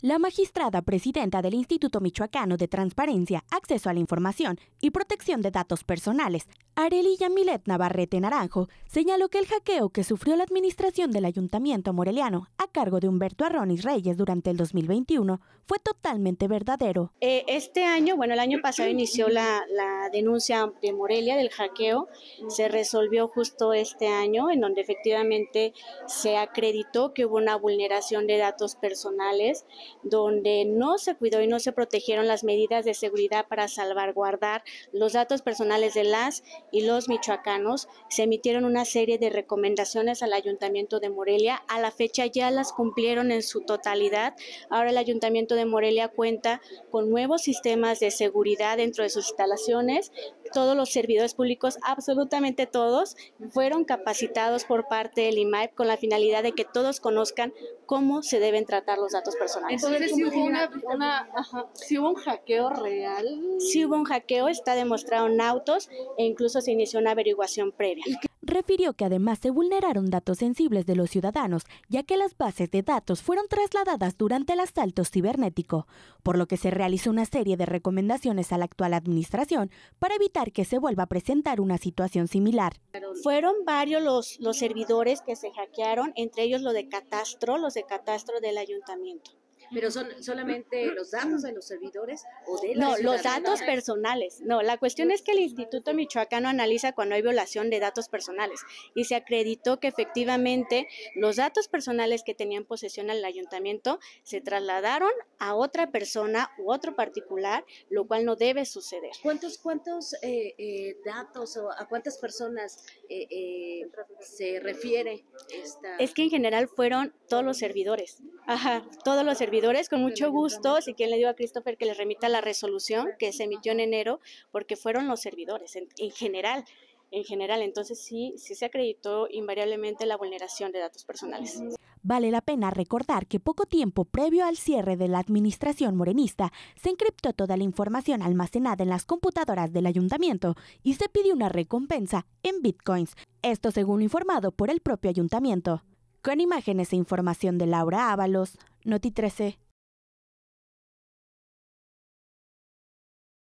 La magistrada presidenta del Instituto Michoacano de Transparencia, Acceso a la Información y Protección de Datos Personales, Areli Milet Navarrete Naranjo, señaló que el hackeo que sufrió la administración del Ayuntamiento Moreliano a cargo de Humberto Arronis Reyes durante el 2021 fue totalmente verdadero. Eh, este año, bueno, el año pasado inició la, la denuncia de Morelia del hackeo, se resolvió justo este año, en donde efectivamente se acreditó que hubo una vulneración de datos personales donde no se cuidó y no se protegieron las medidas de seguridad para salvaguardar los datos personales de las y los michoacanos, se emitieron una serie de recomendaciones al Ayuntamiento de Morelia. A la fecha ya las cumplieron en su totalidad. Ahora el Ayuntamiento de Morelia cuenta con nuevos sistemas de seguridad dentro de sus instalaciones. Todos los servidores públicos, absolutamente todos, fueron capacitados por parte del IMAEP con la finalidad de que todos conozcan cómo se deben tratar los datos personales. Entonces, si hubo, una, un hackeo real. Si hubo un hackeo, está demostrado en autos e incluso se inició una averiguación previa. Refirió que además se vulneraron datos sensibles de los ciudadanos, ya que las bases de datos fueron trasladadas durante el asalto cibernético, por lo que se realizó una serie de recomendaciones a la actual administración para evitar que se vuelva a presentar una situación similar. Fueron varios los, servidores que se hackearon, entre ellos lo de Catastro, los de Catastro del Ayuntamiento pero son solamente los datos de los servidores o de No, los datos personales. No, la cuestión es que el Instituto Michoacano analiza cuando hay violación de datos personales y se acreditó que efectivamente los datos personales que tenían posesión al ayuntamiento se trasladaron a otra persona u otro particular, lo cual no debe suceder. ¿Cuántos, cuántos eh, eh, datos o a cuántas personas eh, se refiere esta? Es que en general fueron todos los servidores. Ajá, todos los servidores, con mucho gusto. Si quien le dio a Christopher que le remita la resolución que se emitió en enero, porque fueron los servidores en, general en general. Entonces sí, sí se acreditó invariablemente la vulneración de datos personales. Vale la pena recordar que poco tiempo previo al cierre de la administración morenista, se encriptó toda la información almacenada en las computadoras del ayuntamiento y se pidió una recompensa en bitcoins. Esto según lo informado por el propio ayuntamiento. Con imágenes e información de Laura Ábalos, Noti 13.